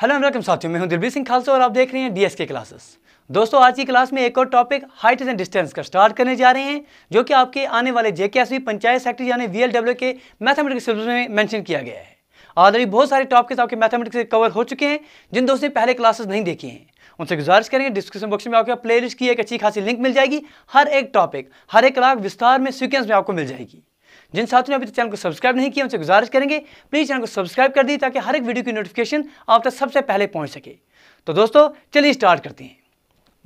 hello and welcome साथियों मैं हूं दिलबीर सिंह खालसा और आप देख रहे हैं डीएसके क्लासेस दोस्तों आज की क्लास में एक और टॉपिक हाइट एंड डिस्टेंस का स्टार्ट करने जा रहे हैं जो कि आपके आने वाले जेकेएसवी पंचायत सेक्टर यानी वीएलडब्ल्यू के मैथमेटिक्स सिलेबस में मैंशन किया गया है ऑलरेडी बहुत सारे टॉपिक्स आपके मैथमेटिक्स से कवर हो चुके हैं जिन दोस्तों ने पहले क्लासेस नहीं देखी हैं उनसे गुजारिश करेंगे डिस्क्रिप्शन बॉक्स में आपके प्ले लिस्ट की एक अच्छी खासी लिंक मिल जाएगी हर एक टॉपिक हर एक क्लास विस्तार में सीक्वेंस में आपको मिल जाएगी जिन साथियों ने अभी तक चैनल को सब्सक्राइब नहीं किया उनसे गुजारिश करेंगे प्लीज़ चैनल को सब्सक्राइब कर दी ताकि हर एक वीडियो की नोटिफिकेशन आप तक सबसे पहले पहुंच सके तो दोस्तों चलिए स्टार्ट करते हैं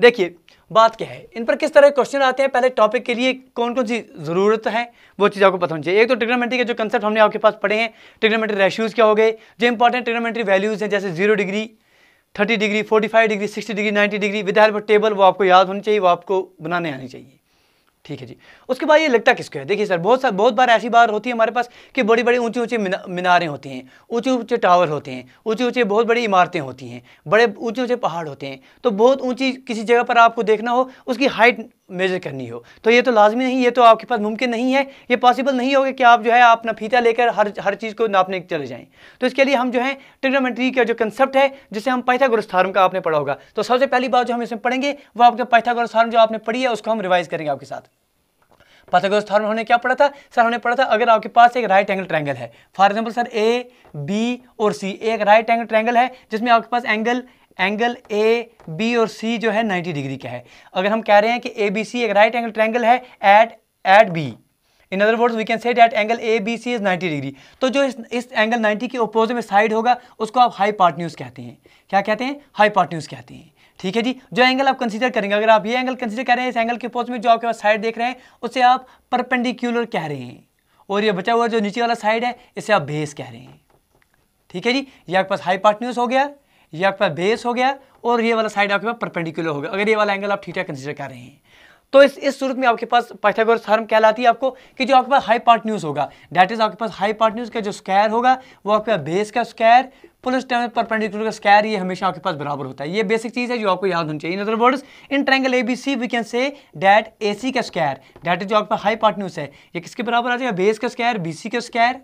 देखिए बात क्या है इन पर किस तरह क्वेश्चन आते हैं पहले टॉपिक के लिए कौन कौन सी ज़रूरत है वो चीज़ आपको पता होनी चाहिए एक तो ट्रिग्नोमेट्री के जो कंसेप्ट हमने आपके पास पढ़े हैं ट्रिग्नोमेट्री रेशियोज़ क्या हो गए जो इंपॉर्टेंट ट्रिग्नोमेट्री वैल्यूज़ हैं जैसे zero degree thirty degree forty five degree sixty degree ninety degree with help table वो आपको याद होनी चाहिए वो आपको बनाने आनी चाहिए ठीक है जी उसके बाद ये लगता किसको है देखिए सर बहुत सा बहुत बार ऐसी बार होती है हमारे पास कि बड़ी बड़ी ऊंची ऊंची मीनारें होती हैं ऊंचे ऊंचे टावर होते हैं ऊंचे ऊंचे बहुत बड़ी इमारतें होती हैं बड़े ऊंचे ऊंचे पहाड़ होते हैं तो बहुत ऊंची किसी जगह पर आपको देखना हो उसकी हाइट मेजर करनी हो तो ये तो लाजमी नहीं ये तो आपके पास मुमकिन नहीं है ये पॉसिबल नहीं होगा कि आप जो है अपना फीता लेकर हर हर चीज़ को नापने चले जाएँ तो इसके लिए हम जो है ट्रिग्नोमेट्री का जो कंसेप्ट है जिसे हम पैथागोरस थ्योरम का आपने पढ़ा होगा तो सबसे पहली बात जो हम इसमें पढ़ेंगे वो आपके पैथागोरस थ्योरम जो आपने पढ़ी है उसको हम रिवाइज करेंगे आपके साथ पाथागोरस थ्योरम हमने क्या पढ़ा था सर हमने पढ़ा था अगर आपके पास एक राइट एंगल ट्रायंगल है for example sir A B और सी एक राइट एंगल ट्रायंगल है जिसमें आपके पास एंगल एंगल ए बी और सी जो है 90 डिग्री का है अगर हम कह रहे हैं कि ए बी सी एक राइट एंगल ट्रायंगल है at at B in other words we can say that angle A B C is 90 degree तो जो इस इस एंगल 90 के ओपोजिट में साइड होगा उसको आप हाई पार्टन्यूज कहते हैं क्या कहते हैं हाई पार्टन्यूज कहते हैं ठीक है जी जो एंगल आप कंसीडर करेंगे अगर आप ये एंगल कंसीडर कर रहे हैं इस एंगल के अपोज में जो आपके पास साइड देख रहे हैं उसे आप परपेंडिकुलर कह रहे हैं और ये बचा हुआ जो नीचे वाला साइड है इसे आप बेस कह रहे हैं ठीक है जी ये आपके पास हाई हाईपार्टन्यूस हो गया ये आपके पास बेस हो गया और ये वाला साइड आपके पास परपेंडिकुलर हो गया अगर ये वाला एंगल आप ठीक ठाक कंसिडर कर रहे हैं तो इस इस सूरत में आपके पास पाइथागोरस थर्म कहलाती है आपको कि जो आपके पास हाई पार्ट न्यूज होगा डैट इज आपके पास हाई पार्ट न्यूज का जो स्क्वायर होगा वो आपके पास बेस का स्क्वायर प्लस टाइम परपेंडिकुलर का स्क्वायर ये हमेशा आपके पास बराबर होता है ये बेसिक चीज़ है जो आपको याद होनी चाहिए in other words in triangle ABC we can say that AC का स्क्वायर डैट इज जो आपका हाई पार्टन्यूज है ये किसके बराबर आ जाएगा बेस का स्क्वायर बीसी का स्क्वायर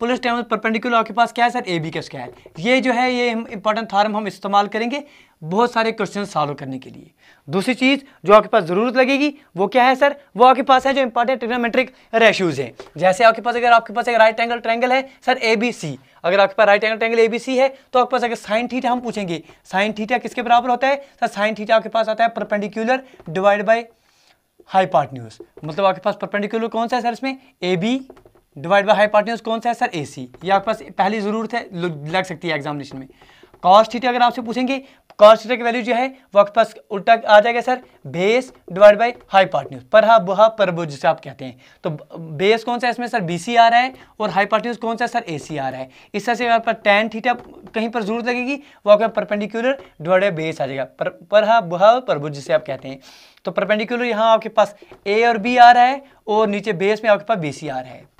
प्लस टाइम परपेंडिकुलर आपके पास क्या है सर ए बी का स्क्वायर ये जो है ये इंपॉर्टेंट थार्म हम इस्तेमाल करेंगे बहुत सारे क्वेश्चन सॉल्व करने के लिए दूसरी चीज़ जो आपके पास ज़रूरत लगेगी वो क्या है सर वो आपके पास है जो इंपॉर्टेंट ट्रिग्नोमेट्रिक रेशियोज हैं जैसे आपके पास अगर आपके पास एक राइट एंगल ट्रैंगल है सर ए बी सी अगर आपके पास right angle triangle A B C है तो आपके पास अगर साइन थीटा हम पूछेंगे साइन थीटा किसके बराबर होता है सर साइन थीटा आपके पास आता है परपेंडिकुलर डिवाइड बाई हाईपार्टन्यूज मतलब आपके पास परपेंडिकुलर कौन सा है सर इसमें A B divide by hypotenuse कौन सा है सर ए सी ये आपके पास पहली ज़रूरत है लग सकती है एग्जामिनेशन में कॉस थीटा अगर आपसे पूछेंगे कॉस थीटा की वैल्यू जो है वो आपके पास उल्टा आ जाएगा सर बेस डिवाइड बाई हाई हाईपार्टन्यूज पर हा बुहा परबुज जिसे आप कहते हैं तो बेस कौन सा है इसमें सर बी आ रहा है और हाई हाईपार्टन्यूज कौन सा है सर ए आ रहा है इस तरह से यहाँ पर टेन थीटा कहीं पर जरूरत लगेगी वो आपका परपेंडिकुलर डिवाइड बाई बेस आ जाएगा पर, पर हा बुहा परबुज जिसे आप कहते हैं तो परपेंडिकुलर यहाँ आपके पास ए और बी आ रहा है और नीचे बेस में आपके पास बी आ रहा है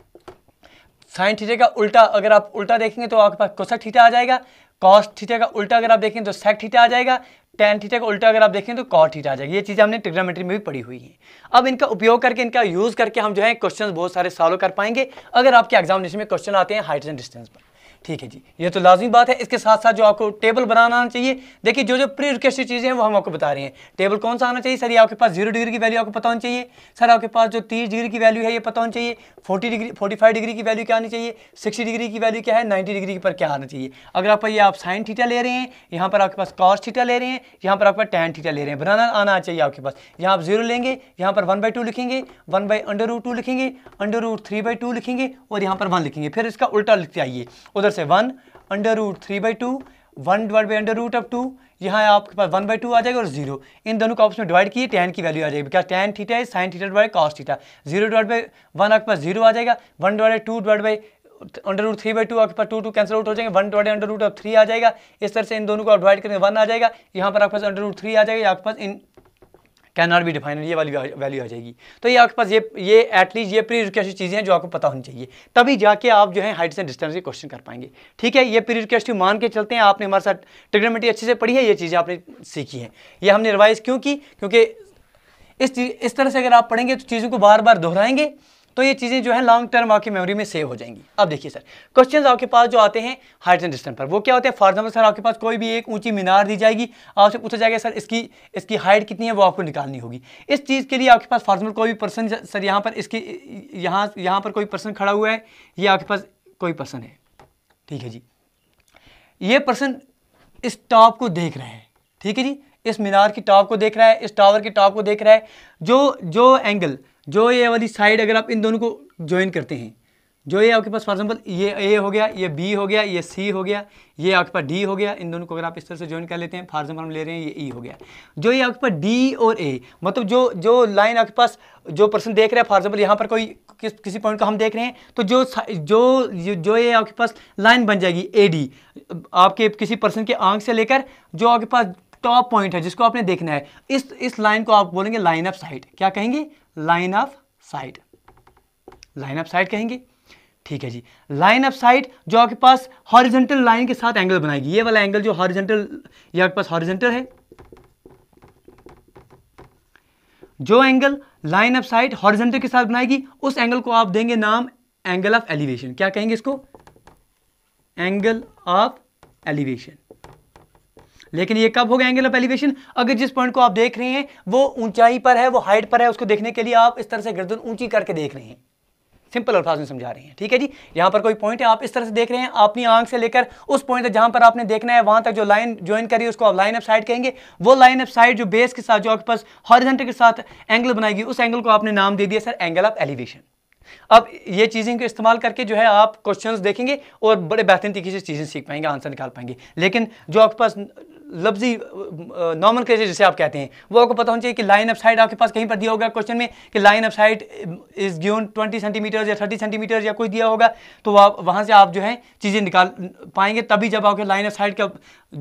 साइन थीटा का उल्टा अगर आप उल्टा देखेंगे तो आपके पास कोसक थीटा आ जाएगा कॉस थीटा का उल्टा अगर आप देखें तो सेक थीटा आ जाएगा टेन थीटा का उल्टा अगर आप देखें तो कॉट थीटा आ जाएगा ये चीज़ें हमने ट्रिग्नोमेट्री में भी पढ़ी हुई हैं अब इनका उपयोग करके इनका यूज़ करके हम जो है क्वेश्चन बहुत सारे सॉल्व कर पाएंगे अगर आपके एग्जामिनेशन में क्वेश्चन आते हैं हाइट्स एंड डिस्टेंस पर ठीक है जी ये तो लाजमी बात है इसके साथ साथ जो आपको टेबल बनाना आना चाहिए देखिए जो जो प्री रिक्वेस्टेड चीज़ें हैं वो हम आपको बता रहे हैं टेबल कौन सा आना चाहिए सर ये आपके पास जीरो डिग्री की वैल्यू आपको पता होनी चाहिए सर आपके पास जो तीस डिग्री की वैल्यू है ये पता होनी चाहिए forty degree forty five degree की वैल्यू क्या आनी चाहिए सिक्सटी डिग्री की वैल्यू क्या है नाइन्टी डिग्री पर क्या आना चाहिए अगर आप ये आप साइन ठीटा ले रहे हैं यहाँ पर आपके पास कॉस ठीटा ले रहे हैं यहाँ पर आपका टेन थीटा ले रहे हैं बनाना आना चाहिए आपके पास यहाँ आप जीरो लेंगे यहाँ पर वन बाई टू लिखेंगे one by under root two लिखेंगे under root three by two लिखेंगे और यहाँ पर वन लिखेंगे फिर इसका उल्टा लिखते आइए उधर से one under root three by two one divide by under root of two यहाँ आपके पास वन बाई टू आ जाएगा और जीरो इन दोनों को आपस में डिवाइड किए टेन की वैल्यू आ जाएगी क्या टेन थीटा है sine theta divide cos theta zero divide by one आपके पास जीरो आ जाएगा one divide two divide by under root three by two आपके पास टू टू कैंसिल आउट हो जाएंगे one divide under root of three आ जाएगा इस तरह से इन दोनों को आप डिवाइड करेंगे वन आ जाएगा यहाँ पर आपके पास अंडर रूट थ्री आ जाएगा आपके पास in cannot be defined ये वाली वैल्यू आ जाएगी तो ये आपके पास ये ये एटलीस्ट ये प्री रिक्वेस्टिव चीज़ें हैं जो आपको पता होनी चाहिए तभी जाके आप जो है हाइट्स एंड डिस्टेंस के क्वेश्चन कर पाएंगे ठीक है ये प्री रिक्वेस्टिव मान के चलते हैं आपने हमारे साथ ट्रिग्नोमेट्री अच्छे से पढ़ी है ये चीज़ें आपने सीखी है ये हमने रिवाइज क्यों की क्योंकि इस इस तरह से अगर आप पढ़ेंगे तो चीज़ों को बार बार दोहराएंगे तो ये चीज़ें जो है लॉन्ग टर्म आपकी मेमोरी में सेव हो जाएंगी अब देखिए सर क्वेश्चंस आपके पास जो आते हैं हाइट एंड डिस्टेंस पर वो क्या होते हैं फॉर एग्जाम्पल सर आपके पास कोई भी एक ऊंची मीनार दी जाएगी आपसे पूछा जाएगा सर इसकी इसकी हाइट कितनी है वो आपको निकालनी होगी इस चीज़ के लिए आपके पास फॉर एग्जाम्पल कोई भी पर्सन सर यहाँ पर इसकी यहाँ यहाँ पर कोई पर्सन खड़ा हुआ है ये आपके पास कोई पर्सन है ठीक है जी ये पर्सन इस टॉप को देख रहे हैं ठीक है जी इस मीनार की टॉप को देख रहा है इस टावर के टॉप को देख रहा है जो जो एंगल जो ये वाली साइड अगर आप इन दोनों को ज्वाइन करते हैं जो ये आपके पास फॉर एग्जाम्पल ये ए हो गया ये बी हो गया ये सी हो गया ये आपके पास डी हो गया इन दोनों को अगर आप इस तरह से ज्वाइन कर लेते हैं फॉर एग्जाम्पल हम ले रहे हैं ये ई e हो गया जो ये आपके पास डी और ए मतलब जो जो लाइन आपके पास जो पर्सन देख रहे हैं फॉर एग्जाम्पल यहाँ पर कोई किस किसी पॉइंट को हम देख रहे हैं तो जो जो जो ये आपके पास लाइन बन जाएगी ए डी आपके किसी पर्सन के आंख से लेकर जो आपके पास टॉप पॉइंट है जिसको आपने देखना है इस इस लाइन को आप बोलेंगे लाइन ऑफ साइट क्या कहेंगे line of sight line of sight कहेंगे ठीक है जी लाइन ऑफ साइट जो आपके पास हॉरिजेंटल लाइन के साथ एंगल बनाएगी ये वाला एंगल जो हॉरिजेंटल ये आपके पास हॉरिजेंटल है जो angle line of sight horizontal के साथ बनाएगी उस एंगल को आप देंगे नाम एंगल ऑफ एलिवेशन क्या कहेंगे इसको एंगल ऑफ एलिवेशन लेकिन ये कब हो गया एंगल ऑफ एलिवेशन अगर जिस पॉइंट को आप देख रहे हैं वो ऊंचाई पर है वो हाइट पर है उसको देखने के लिए आप इस तरह से गर्दन ऊंची करके देख रहे हैं सिंपल अल्फाज में समझा रहे हैं ठीक है जी यहां पर कोई पॉइंट है आप इस तरह से देख रहे हैं अपनी आंख से लेकर उस पॉइंट तक पर आपने देखना है वहां तक जो लाइन ज्वाइन करी उसको आप लाइन ऑफ साइड कहेंगे वो लाइन ऑफ साइड जो बेस के साथ जो आपके पास हॉरिजेंटल के साथ एंगल बनाएगी उस एंगल को आपने नाम दे दिया सर एंगल ऑफ एलिवेशन अब ये चीज़ें को इस्तेमाल करके जो है आप क्वेश्चंस देखेंगे और बड़े बेहतरीन तरीके से चीज़ें सीख पाएंगे आंसर निकाल पाएंगे लेकिन जो आपके पास लफ्जी नॉर्मल क्रेजेज जिसे आप कहते हैं वो आपको पता होना चाहिए कि लाइन ऑफ साइड आपके पास कहीं पर दिया होगा क्वेश्चन में कि line of side is given 20 centimetre या 30 सेंटीमीटर या कोई दिया होगा तो आप वहाँ से आप जो है चीज़ें निकाल पाएंगे तभी जब आपके लाइन ऑफ साइड का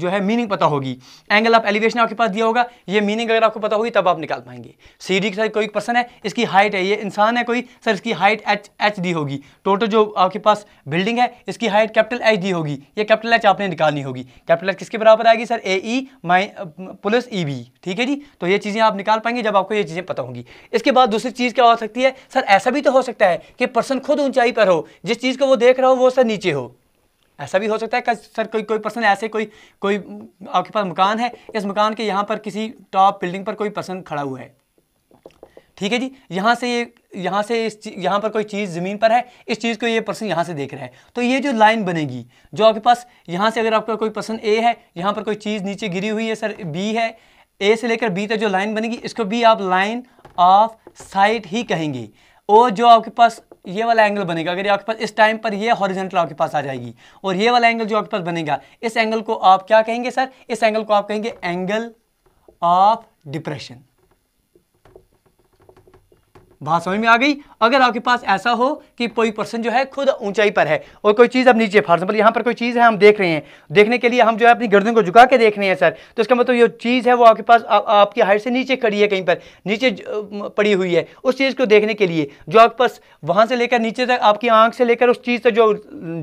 जो है मीनिंग पता होगी एंगल ऑफ एलिवेशन आपके पास दिया होगा ये मीनिंग अगर आपको पता होगी तब आप निकाल पाएंगे सी डी के साथ कोई पर्सन है इसकी हाइट है ये इंसान है कोई सर इसकी हाइट एच एच दी होगी टोटल जो आपके पास बिल्डिंग है इसकी हाइट कैपिटल एच दी होगी ये कैपिटल एच आपने निकालनी होगी कैपिटल एच किसके बराबर आएगी sir A E my plus E B ठीक है जी तो ये चीज़ें आप निकाल पाएंगे जब आपको ये चीज़ें पता होंगी इसके बाद दूसरी चीज़ क्या हो सकती है सर ऐसा भी तो हो सकता है कि पर्सन खुद ऊंचाई पर हो जिस चीज़ को वो देख रहा हो वो सर नीचे हो ऐसा भी हो सकता है कि सर कोई कोई पर्सन ऐसे कोई कोई आपके पास मकान है इस मकान के यहाँ पर किसी टॉप बिल्डिंग पर कोई पर्सन खड़ा हुआ है ठीक है जी यहाँ से ये यहाँ से इस यहाँ पर कोई चीज़ ज़मीन पर है इस चीज़ को ये पर्सन यहाँ से देख रहा है तो ये जो लाइन बनेगी जो आपके पास यहाँ से अगर आपका कोई पर्सन ए है यहाँ पर कोई चीज़ नीचे गिरी हुई है सर बी है ए से लेकर बी तक जो लाइन बनेगी इसको भी आप लाइन ऑफ साइट ही कहेंगे और जो आपके पास ये वाला एंगल बनेगा अगर आपके पास इस टाइम पर ये हॉरिजेंटल आपके पास आ जाएगी और ये वाला एंगल जो आपके पास बनेगा इस एंगल को आप क्या कहेंगे सर इस एंगल को आप कहेंगे एंगल ऑफ डिप्रेशन बात समझ में आ गई अगर आपके पास ऐसा हो कि कोई पर्सन जो है खुद ऊंचाई पर है और कोई चीज़ अब नीचे फॉर एग्जाम्पल यहाँ पर कोई चीज़ है हम देख रहे हैं देखने के लिए हम जो है अपनी गर्दन को झुका के देख रहे हैं सर तो इसका मतलब ये चीज़ है वो आपके पास आ, आपकी हाइट से नीचे खड़ी है कहीं पर नीचे पड़ी हुई है उस चीज़ को देखने के लिए जो आपके पास वहाँ से लेकर नीचे तक आपकी आँख से लेकर उस चीज़ से जो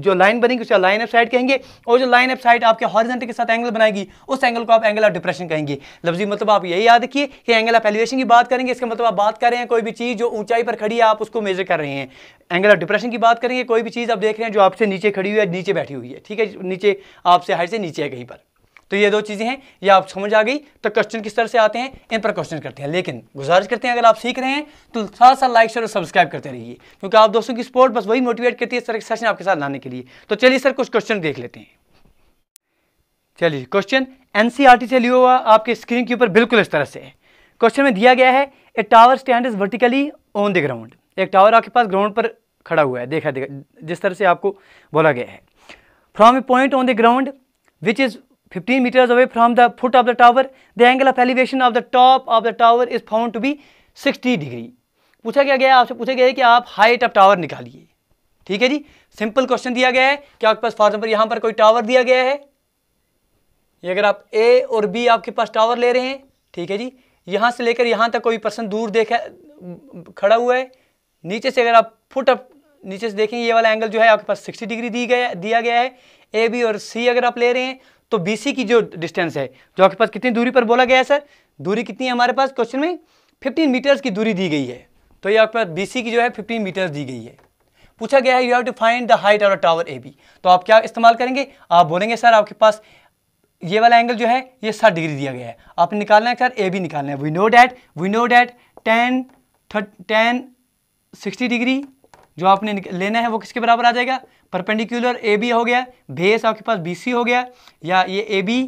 जो लाइन बनेगी उसे लाइन ऑफ साइड कहेंगे और जो लाइन ऑफ साइड आपके हॉर्जेंट के साथ एंगल बनाएगी उस एंगल को आप एंगल ऑफ डिप्रेशन कहेंगे लफ्जी मतलब आप यही याद रखिए कि एंगल ऑफ एलिवेशन की बात करेंगे इसका मतलब आप बात करें कोई भी चीज़ जो ऊंचाई पर खड़ी है आप उसको मेजर कर रहे हैं एंगल ऑफ डिप्रेशन की बात करेंगे कोई भी चीज़ आप देख रहे हैं जो आपसे नीचे खड़ी हुई है नीचे बैठी हुई है ठीक है नीचे आपसे हाइट से नीचे है कहीं पर तो ये दो चीज़ें हैं ये आप समझ आ गई तो क्वेश्चन किस तरह से आते हैं इन पर क्वेश्चन करते हैं लेकिन गुजारिश करते हैं अगर आप सीख रहे हैं तो साथ साथ लाइक शेयर और सब्सक्राइब करते रहिए क्योंकि आप दोस्तों की सपोर्ट बस वही मोटिवेट करती है इस तरह के सेशन आपके साथ लाने के लिए तो चलिए सर कुछ क्वेश्चन देख लेते हैं चलिए क्वेश्चन एनसीआरटी e से लिया हुआ आपके स्क्रीन के ऊपर बिल्कुल इस तरह से क्वेश्चन में दिया गया है A tower stand is vertically on the ground एक टावर आपके पास ग्राउंड पर खड़ा हुआ है देखा देखा जिस तरह से आपको बोला गया है from a point on the ground which is 15 metre away from the foot of the tower the angle of elevation of the top of the tower is found to be 60 degree पूछा क्या गया आपसे पूछा गया है कि आप height of tower निकालिए ठीक है जी सिंपल क्वेश्चन दिया गया है कि आपके पास फॉर एग्जाम्पल यहां पर कोई टावर दिया गया है ये अगर आप ए और बी आपके पास टावर ले रहे हैं ठीक है जी यहाँ से लेकर यहाँ तक कोई पर्सन दूर देखा खड़ा हुआ है नीचे से अगर आप फुट अप नीचे से देखें ये वाला एंगल जो है आपके पास 60 डिग्री दी गया दिया गया है ए बी और सी अगर आप ले रहे हैं तो बी सी की जो डिस्टेंस है जो आपके पास कितनी दूरी पर बोला गया है सर दूरी कितनी है हमारे पास क्वेश्चन में फिफ्टीन मीटर्स की दूरी दी गई है तो ये आपके पास बी सी की जो है फिफ्टीन मीटर्स दी गई है पूछा गया है you have to find the height of tower A B तो आप क्या इस्तेमाल करेंगे आप बोलेंगे सर आपके पास ये वाला एंगल जो है ये साठ डिग्री दिया गया है आपने निकालना है सर ए बी निकालना है we know that we know that tan tan sixty degree जो आपने लेना है वो किसके बराबर आ जाएगा परपेंडिकुलर ए बी हो गया भेस आपके पास बी सी हो गया या ये A B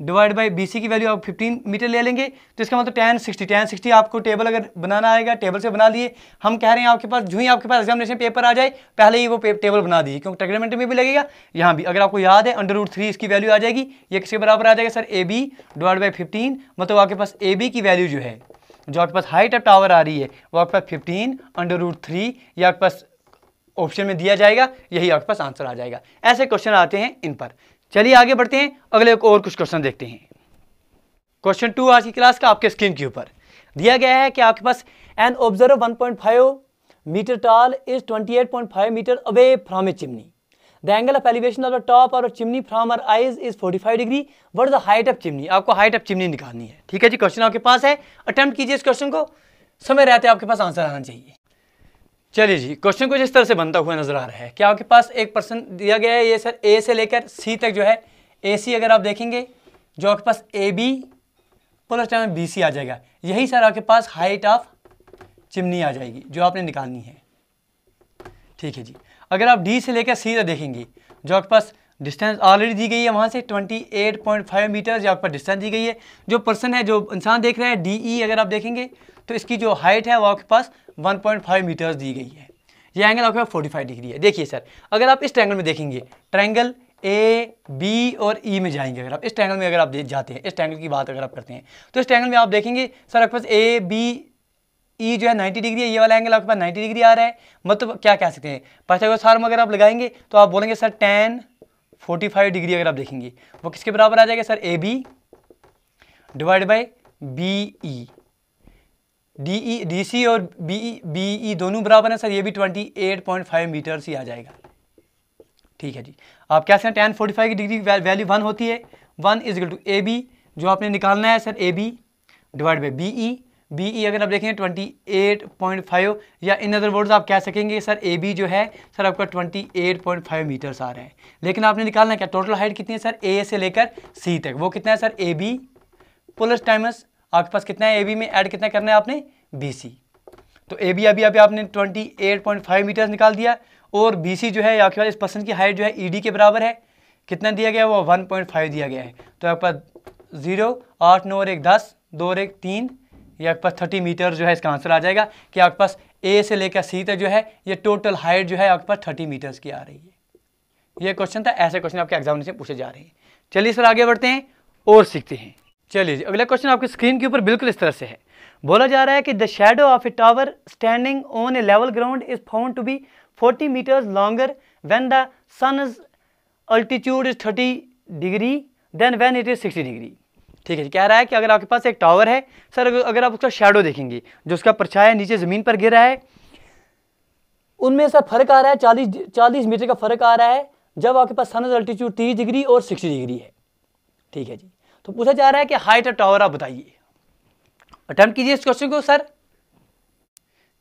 divide by B की वैल्यू आप 15 मीटर ले लेंगे तो इसका मतलब टेन सिक्सटी टेन सिक्सटी आपको टेबल अगर बनाना आएगा टेबल से बना लिए हम कह रहे हैं आपके पास जो ही आपके पास एग्जामिनेशन पेपर आ जाए पहले ही वो टेबल बना दीजिए क्योंकि टेग्रामेंट में भी लगेगा यहाँ भी अगर आपको याद है अंडर रूट थ्री इसकी वैल्यू आ जाएगी ये किसके बराबर आ जाएगा sir A B divide by fifteen मतलब आपके पास ए बी की वैल्यू जो है जो आपके पास हाइट ऑफ टावर आ रही है वो आपके पास फिफ्टीन अंडर रूट थ्री या आपके पास ऑप्शन में दिया जाएगा यही आपके पास आंसर आ जाएगा ऐसे क्वेश्चन आते हैं इन पर चलिए आगे बढ़ते हैं अगले और कुछ क्वेश्चन देखते हैं क्वेश्चन टू आज की क्लास का आपके स्क्रीन के ऊपर दिया गया है कि आपके पास an observer five metre tall is five metre away from a chimney the angle of elevation of the top और chimney from our eyes is five degree what the height of chimney आपको height of chimney निकालनी है ठीक है जी question आपके पास है attempt कीजिए इस क्वेश्चन को समय रहते आपके पास आंसर आना चाहिए चलिए जी क्वेश्चन कुछ इस तरह से बनता हुआ नजर आ रहा है क्या आपके पास एक पर्सन दिया गया है ये सर ए से लेकर सी तक जो है ए सी अगर आप देखेंगे जो आपके पास A B plus time B C आ जाएगा यही सर आपके पास हाइट ऑफ चिमनी आ जाएगी जो आपने निकालनी है ठीक है जी अगर आप डी से लेकर सी तक देखेंगे जो आपके पास डिस्टेंस ऑलरेडी दी गई है वहाँ से 28.5 मीटर जो आपका डिस्टेंस दी गई है जो पर्सन है जो इंसान देख रहे हैं डी ई e अगर आप देखेंगे तो इसकी जो हाइट है वो आपके पास 1.5 मीटर्स दी गई है ये एंगल आपके पास 45 डिग्री है देखिए सर अगर आप इस ट्रैंगल में देखेंगे ट्रैंगल ए बी और ई e में जाएंगे अगर आप इस ट्रैंगल में अगर आप जाते हैं इस ट्रैंगल की बात अगर आप करते हैं तो इस ट्रैंगल में आप देखेंगे सर आपके पास ए बी ई जो है 90 डिग्री है ये वाला एंगल आपके पास 90 डिग्री आ रहा है मतलब क्या कह सकते हैं पाइथागोरस हार्म अगर आप लगाएंगे तो आप बोलेंगे सर टेन 45 डिग्री अगर आप देखेंगे वो किसके बराबर आ जाएगा sir A B divide by B E D E D C और बी ई बी ई दोनों बराबर हैं सर ये भी twenty eight point five metres ही आ जाएगा ठीक है जी आप सकते हैं टेन फोर्टी फाइव की डिग्री वैल्यू वन होती है one equal to A B जो आपने निकालना है sir A B divide by B E B E अगर आप देखें ट्वेंटी एट पॉइंट फाइव या इन अदर वर्ड्स आप कह सकेंगे सर ए बी जो है सर आपका twenty eight point five metres आ रहे हैं लेकिन आपने निकालना क्या टोटल हाइट कितनी है सर ए से लेकर सी तक वो कितना है sir A B plus times आपके पास कितना है ए बी में ऐड कितना करना है आपने बी सी तो ए बी अभी अभी आपने 28.5 मीटर निकाल दिया और बी सी जो है आपके पास इस पर्सन की हाइट जो है ई e डी के बराबर है कितना दिया गया वो 1.5 दिया गया है तो आपके पास जीरो आठ नौ और एक दस दो और एक तीन ये आपके पास थर्टी मीटर जो है इसका आंसर आ जाएगा कि आपके पास ए से लेकर सी तक जो है ये टोटल हाइट जो है आपके पास थर्टी मीटर्स की आ रही है ये क्वेश्चन था ऐसे क्वेश्चन आपके एग्जामिनेशन पूछे जा रहे हैं चलिए सर आगे बढ़ते हैं और सीखते हैं चलिए जी अगला क्वेश्चन आपकी स्क्रीन के ऊपर बिल्कुल इस तरह से है बोला जा रहा है कि the shadow of a tower standing on a level ground is found to be 40 longer longer the sun is altitude is 30 degree than when it is 60 degree ठीक है कह रहा है कि अगर आपके पास एक टावर है सर अगर आप उसका शेडो देखेंगे जो उसका परछाया नीचे ज़मीन पर गिर रहा है उनमें सर फर्क आ रहा है चालीस चालीस मीटर का फर्क आ रहा है जब आपके पास सन अल्टीट्यूड तीस डिग्री और सिक्सटी डिग्री है ठीक है जी तो पूछा जा रहा है कि हाइट ऑफ टावर आप बताइए अटैम्प्ट कीजिए इस क्वेश्चन को सर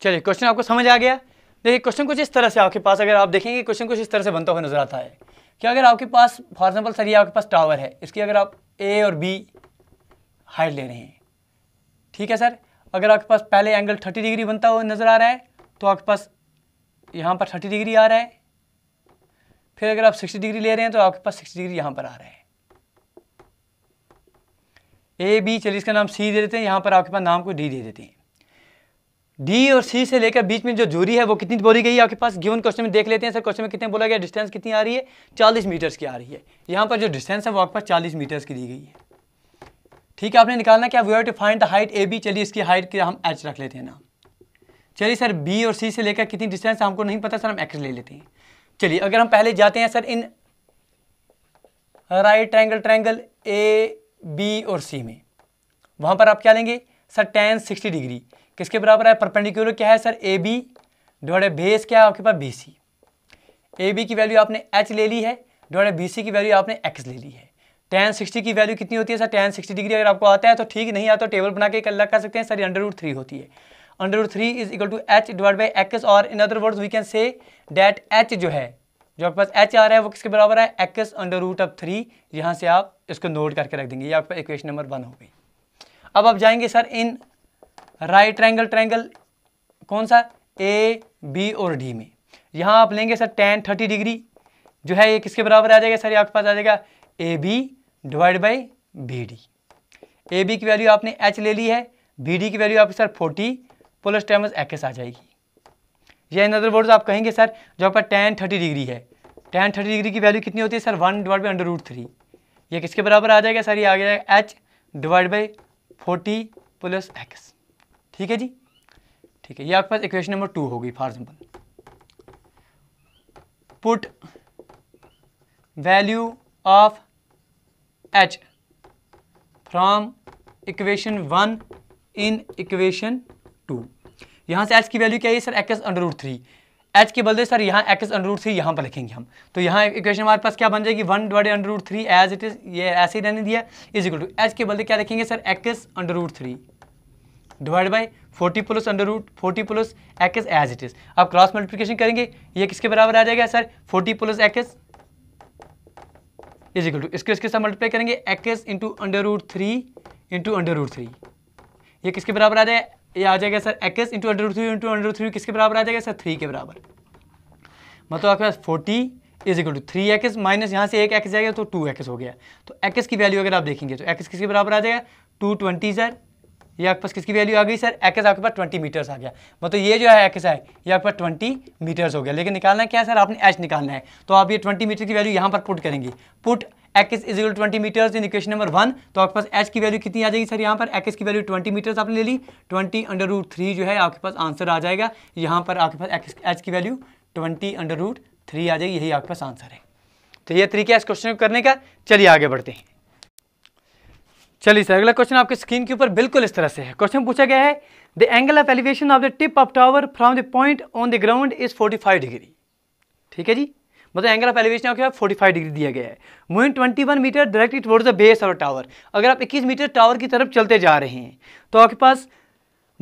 चलिए क्वेश्चन आपको समझ आ गया देखिए क्वेश्चन कुछ इस तरह से आपके पास अगर आप देखेंगे क्वेश्चन कुछ इस तरह से बनता हुआ नजर आता है कि अगर आपके पास फॉर एग्जाम्पल सर ये आपके पास टावर है इसकी अगर आप ए और बी हाइट ले रहे हैं ठीक है सर अगर आपके पास पहले एंगल थर्टी डिग्री बनता हुआ नज़र आ रहा है तो आपके पास यहाँ पर थर्टी डिग्री आ रहा है फिर अगर आप सिक्सटी डिग्री ले रहे हैं तो आपके पास सिक्सटी डिग्री यहाँ पर आ रहा है ए बी चलिए इसका नाम सी दे देते हैं यहाँ पर आपके पास नाम को डी दे देते हैं डी और सी से लेकर बीच में जो जूरी है वो कितनी बोली गई है आपके पास गिवन क्वेश्चन में देख लेते हैं सर क्वेश्चन में कितने बोला गया डिस्टेंस कितनी आ रही है चालीस मीटर्स की आ रही है यहाँ पर जो डिस्टेंस है वो आपके पास चालीस मीटर्स की दी गई है ठीक है आपने निकालना क्या we are to find the height A B चलिए इसकी हाइट की हम एच रख लेते हैं ना चलिए सर बी और सी से लेकर कितनी डिस्टेंस हमको नहीं पता सर हम एक्स ले लेते हैं चलिए अगर हम पहले जाते हैं sir in right triangle triangle A B और सी में वहाँ पर आप क्या लेंगे सर टेन सिक्सटी डिग्री किसके बराबर है परपेंडिकुलर क्या है sir A B dot base क्या है आपके पास बी सी ए बी की वैल्यू आपने एच ले ली है डॉट बी सी की वैल्यू आपने एक्स ले ली है टेन सिक्सटी की वैल्यू कितनी होती है सर टेन सिक्सटी डिग्री अगर आपको आता है तो ठीक नहीं आता तो टेबल बना के कल कर सकते हैं सर ये अंडर रूट थ्री होती है under root three is equal to H divide by X और in other words we can say that H जो है जो आपके पास एच आ रहा है वो किसके बराबर है X under root of three यहाँ से आप इसको नोट करके रख देंगे ये आपका इक्वेशन नंबर वन हो गई अब आप जाएंगे sir in right triangle triangle कौन सा ए बी और डी में यहाँ आप लेंगे सर टेन थर्टी डिग्री जो है ये किसके बराबर आ जाएगा सर ये आपके पास आ जाएगा A B divide by B D A B की वैल्यू आपने एच ले ली है बी डी की वैल्यू आपकी sir forty plus times X आ जाएगी या इन अदर वर्ड आप कहेंगे सर जो आपका टेन थर्टी डिग्री है टेन थर्टी डिग्री की वैल्यू कितनी होती है sir one divide by under root three ये किसके बराबर आ जाएगा सर ये आ जाएगा H divide by forty plus X ठीक है जी ठीक है ये आपके पास इक्वेशन नंबर टू होगी for example put value of H from equation one in equation यहाँ से एच की वैल्यू क्या है sir X under root three H के बदले सर यहाँ एक्स अंडर रूट थ्री यहाँ पर लिखेंगे हम तो यहाँ इक्वेशन हमारे पास क्या बन जाएगी one divide under root three as it is ये ऐसे ही रहने दिया इज इक्वल टू एच के बदले क्या लिखेंगे sir X under root three divide by forty plus under root forty plus X as it is अब क्रॉस मल्टीप्लीकेशन करेंगे ये किसके बराबर आ जाएगा sir forty plus X is equal to इसके इसके साथ मल्टीप्लाई करेंगे X into under root three into under root three ये किसके बराबर आ जाएगा ये आ जाएगा sir X into under three into under three किसके बराबर आ जाएगा सर थ्री के बराबर मतलब आपके पास forty is equal to three X minus यहाँ से एक एक्स जाएगा तो टू एक्स हो गया तो एक्स की वैल्यू अगर आप देखेंगे तो एक्स किसके बराबर आ जाएगा टू ट्वेंटी सर ये आपके पास किसकी वैल्यू आ गई सर एक्स आपके पास ट्वेंटी मीटर्स आ गया मतलब ये जो है एक्स है ये आपके पास ट्वेंटी मीटर्स हो गया लेकिन निकालना क्या है सर आपने एच निकालना है तो आप ये ट्वेंटी मीटर की वैल्यू यहाँ पर पुट करेंगे put X is equal twenty metre in equation number one तो आपके पास एच की वैल्यू कितनी आ जाएगी सर यहाँ पर एक्स की वैल्यू ट्वेंटी मीटर्स आपने ले ली ट्वेंटी अंडर रूट थ्री जो है आपके पास आंसर आ जाएगा यहाँ पर आपके पास एच की value twenty under root three आ जाएगी यही आपके पास आंसर है तो ये तरीका इस क्वेश्चन को करने का चलिए आगे बढ़ते हैं चलिए सर अगला क्वेश्चन आपके स्क्रीन के ऊपर बिल्कुल इस तरह से है क्वेश्चन पूछा गया है the angle of elevation of the tip of tower from the point on the ground is 45 degree ठीक है जी मतलब एंगल ऑफ एलिवेशन क्या है फोर्टी फाइव डिग्री दिया गया है moving twenty one metre directly towards the base of tower अगर आप इक्कीस मीटर टावर की तरफ चलते जा रहे हैं तो आपके पास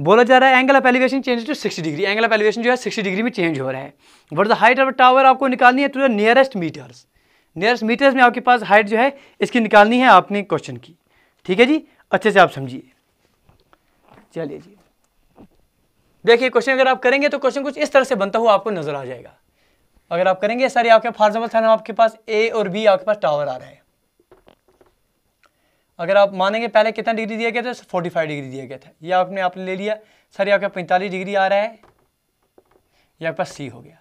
बोला जा रहा है angle of elevation change to sixty degree angle of elevation जो है सिक्सटी डिग्री में चेंज हो रहा है but the height of tower आपको निकालनी है to the nearest metres nearest metres में आपके पास हाइट जो है इसकी निकालनी है आपने क्वेश्चन की ठीक है जी अच्छे से आप समझिए चलिए जी देखिए क्वेश्चन अगर आप करेंगे तो क्वेश्चन कुछ इस तरह से बनता हुआ आपको नजर आ जाएगा अगर आप करेंगे सर आपके फॉर एग्जाम्पल सर आपके पास ए और बी आपके पास टावर आ रहा है अगर आप मानेंगे पहले कितना डिग्री दिया गया था फोर्टी फाइव डिग्री दिया गया था ये आपने आपने ले लिया सर आपका पैंतालीस डिग्री आ रहा है ये आपके पास सी हो गया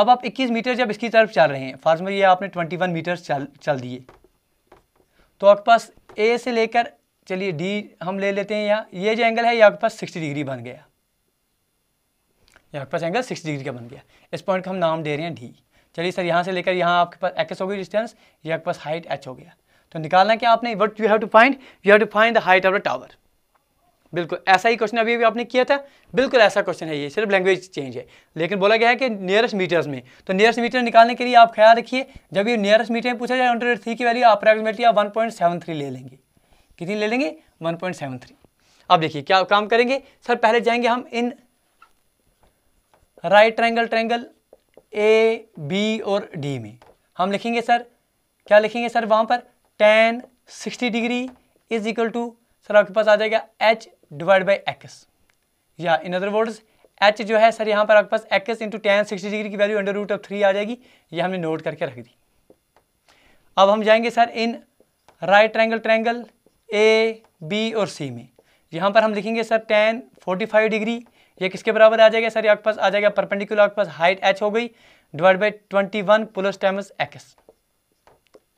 अब आप 21 मीटर जब इसकी तरफ चल रहे हैं फार्मर ये आपने 21 मीटर चल चल दिए तो आपके पास ए से लेकर चलिए डी हम ले लेते हैं यहाँ ये जो एंगल है ये आपके पास सिक्सटी डिग्री बन गया यहाँ के पास एंगल सिक्स डिग्री का बन गया इस पॉइंट का हम नाम दे रहे हैं डी चलिए सर यहाँ से लेकर यहाँ आपके पास एक्स होगी डिस्टेंस या आपके पास हाइट एच हो गया तो निकालना क्या आपने what you have to find you have to find the height of the tower बिल्कुल ऐसा ही क्वेश्चन अभी अभी आपने किया था बिल्कुल ऐसा क्वेश्चन है ये सिर्फ लैंग्वेज चेंज है लेकिन बोला गया है कि नियरेस्ट मीटर्स में तो नियरेस्ट मीटर निकालने के लिए आप ख्याल रखिए जब ये नियरेस्ट मीटर में पूछा जाए हंड्रेड थ्री की वैल्यू आप अप्रॉक्सीमेटली आप वन पॉइंट सेवन थ्री ले लेंगे कितनी ले लेंगे वन पॉइंट सेवन थ्री अब देखिए क्या काम करेंगे सर पहले जाएंगे हम in right triangle triangle A B और डी में हम लिखेंगे सर क्या लिखेंगे सर वहाँ पर tan sixty degree is equal to sir आपके पास आ जाएगा एच डिवाइड बाई एक्स या इन अदर वर्ड्स एच जो है सर यहाँ पर आपके पास X into tan sixty degree की value under root of three आ जाएगी ये हमने नोट करके रख दी अब हम जाएंगे sir in right triangle triangle A B और सी में यहाँ पर हम लिखेंगे sir tan forty five degree ये किसके बराबर आ जाएगा सर आपके पास आ जाएगा परपेंडिकुलर आपके पास हाइट एच हो गई divide by twenty one plus times X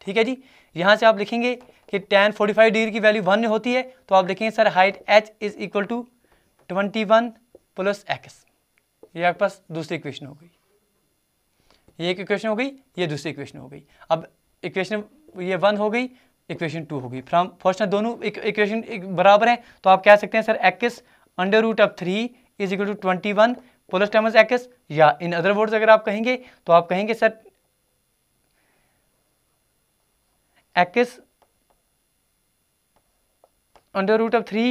ठीक है जी यहाँ से आप लिखेंगे कि टेन फोर्टी फाइव डिग्री की वैल्यू वन होती है तो आप देखेंगे sir height H is equal to twenty one plus X ये आपके पास दूसरी इक्वेशन हो गई ये एक इक्वेशन हो गई ये दूसरी इक्वेशन हो गई अब इक्वेशन ये वन हो गई इक्वेशन टू हो गई फ्रॉम फर्स्ट दोनों इक्वेशन बराबर हैं तो आप कह सकते हैं sir X under root of three is equal to twenty one plus times X या इन अदर वर्ड्स अगर आप कहेंगे तो आप कहेंगे sir X under root of three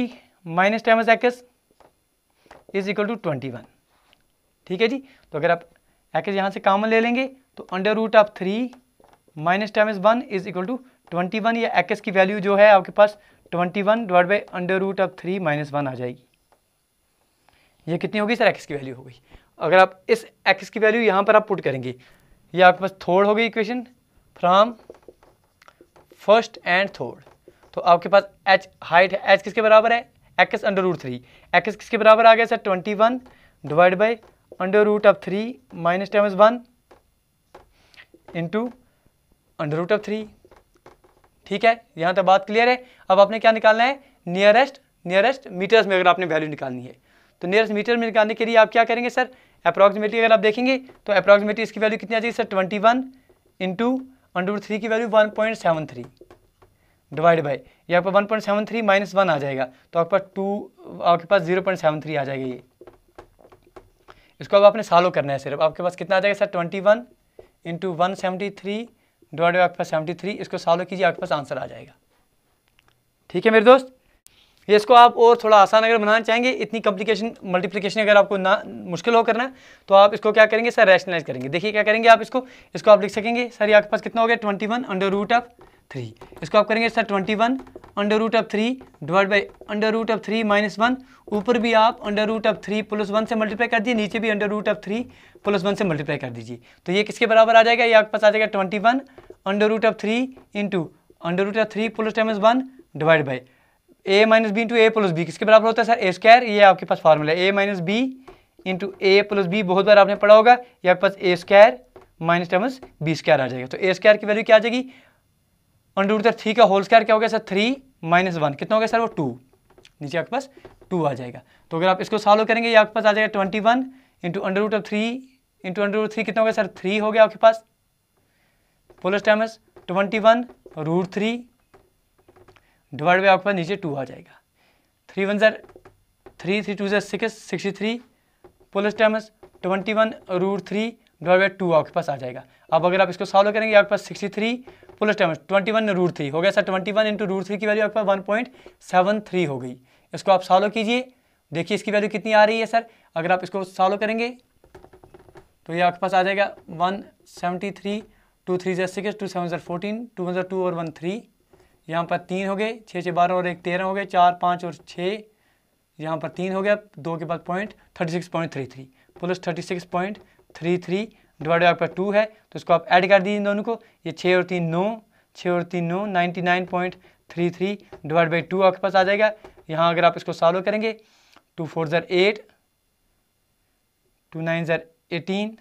minus times X is equal to twenty one ठीक है जी तो अगर आप एक्स यहां से कॉमन ले लेंगे तो under root of three minus times one is equal to twenty one या एक्स की वैल्यू जो है आपके पास twenty one divide by under root of three minus one आ जाएगी ये कितनी होगी सर एक्स की वैल्यू होगी अगर आप इस एक्स की वैल्यू यहाँ पर आप पुट करेंगे ये आपके पास थोड़ होगी equation from first and third तो आपके पास एच हाइट एच किसके बराबर है X under root three X किसके बराबर आ गया sir twenty one divide by under root of three minus times one into under root of three ठीक है यहाँ तक बात क्लियर है अब आपने क्या निकालना है नियरेस्ट नियरेस्ट मीटर्स में अगर आपने वैल्यू निकालनी है तो नियरेस्ट मीटर में निकालने के लिए आप क्या करेंगे सर अप्रॉक्सीमेटली अगर आप देखेंगे तो अप्रॉक्सीमेटली इसकी वैल्यू कितनी आ जाएगी sir twenty one into under three की value one point seven three divide by ये आपका one point seven three minus one आ जाएगा तो आपके पास टू आपके पास जीरो पॉइंट सेवन थ्री आ जाएगा ये इसको अब आपने सालों करना है सिर्फ आपके पास कितना आ जाएगा sir twenty one into one seventy three divide by आपके पास सेवेंटी थ्री इसको सालों कीजिए आपके पास आंसर आ जाएगा ठीक है मेरे दोस्त ये इसको आप और थोड़ा आसान अगर बनाना चाहेंगे इतनी कम्प्लीकेशन मल्टीप्लीकेशन अगर आपको ना मुश्किल हो करना तो आप इसको क्या करेंगे सर रैशनलाइज करेंगे देखिए क्या करेंगे आप इसको इसको आप लिख सकेंगे सर आपके पास कितना हो गया twenty one under root of three इसको आप करेंगे sir twenty one under root of three divide by under root of three minus one ऊपर भी आप under root of three plus one से मल्टीप्लाई कर दीजिए नीचे भी under root of three plus one से मल्टीप्लाई कर दीजिए तो ये किसके बराबर आ जाएगा ये आपके पास आ जाएगा twenty one under root of three into under root of three plus times one divide by a minus b into a plus b किसके बराबर होता है सर ए स्क्वायर ये आपके पास फार्मूला है a minus b into a plus b बहुत बार आपने पढ़ा होगा ये आपके पास a square minus times b square आ जाएगा तो ए स्क्वायर की वैल्यू क्या आ जाएगी अंडर रूट थ्री का होल स्क्वायर क्या हो गया सर थ्री माइनस वन कितना हो गया सर वो टू नीचे आपके पास टू आ जाएगा तो अगर आप इसको सॉल्व करेंगे ये आपके पास आ जाएगा twenty one into under root of three into under root three कितना हो गया सर थ्री हो गया आपके पास plus times twenty one root three divide by आपका नीचे टू आ जाएगा थ्री वन ज़र थ्री थ्री टू ज़र six sixty three plus times twenty one root three divide by two आपके पास आ जाएगा अब अगर आप इसको सॉल्व करेंगे आपके पास sixty three plus times twenty one root three हो गया sir twenty one into root three की वैल्यू आपके पास वन पॉइंट सेवन थ्री हो गई इसको आप सॉल्व कीजिए देखिए इसकी वैल्यू कितनी आ रही है सर अगर आप इसको सॉल्व करेंगे तो ये आपके पास आ जाएगा one seventy three two three ज़र सिक्स टू सेवन ज़र फोर्टीन टू वन ज़र टू और वन थ्री यहाँ पर तीन हो गए छः छः बारह और एक तेरह हो गए चार पाँच और छः यहाँ पर तीन हो गया दो के बाद point thirty six point three three plus thirty six point three three divide आपका टू है तो इसको आप ऐड कर दीजिए इन दोनों को ये छः और तीन नौ छः और तीन नौ ninety nine point three three divide by two आपके पास आ जाएगा यहाँ अगर आप इसको सॉल्व करेंगे टू फोर ज़र एट टू नाइन ज़र eighteen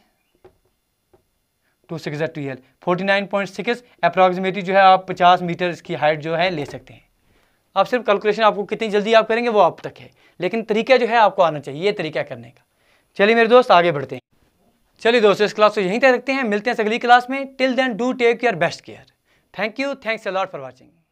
two six twelve forty nine point six approximately जो है आप पचास मीटर इसकी हाइट जो है ले सकते हैं आप सिर्फ कैलकुलेशन आपको कितनी जल्दी आप करेंगे वो अब तक है लेकिन तरीका जो है आपको आना चाहिए ये तरीका करने का चलिए मेरे दोस्त आगे बढ़ते हैं चलिए दोस्तों इस क्लास को यहीं तक रखते हैं मिलते हैं अगली क्लास में till then do take care best care thank you thanks a lot for watching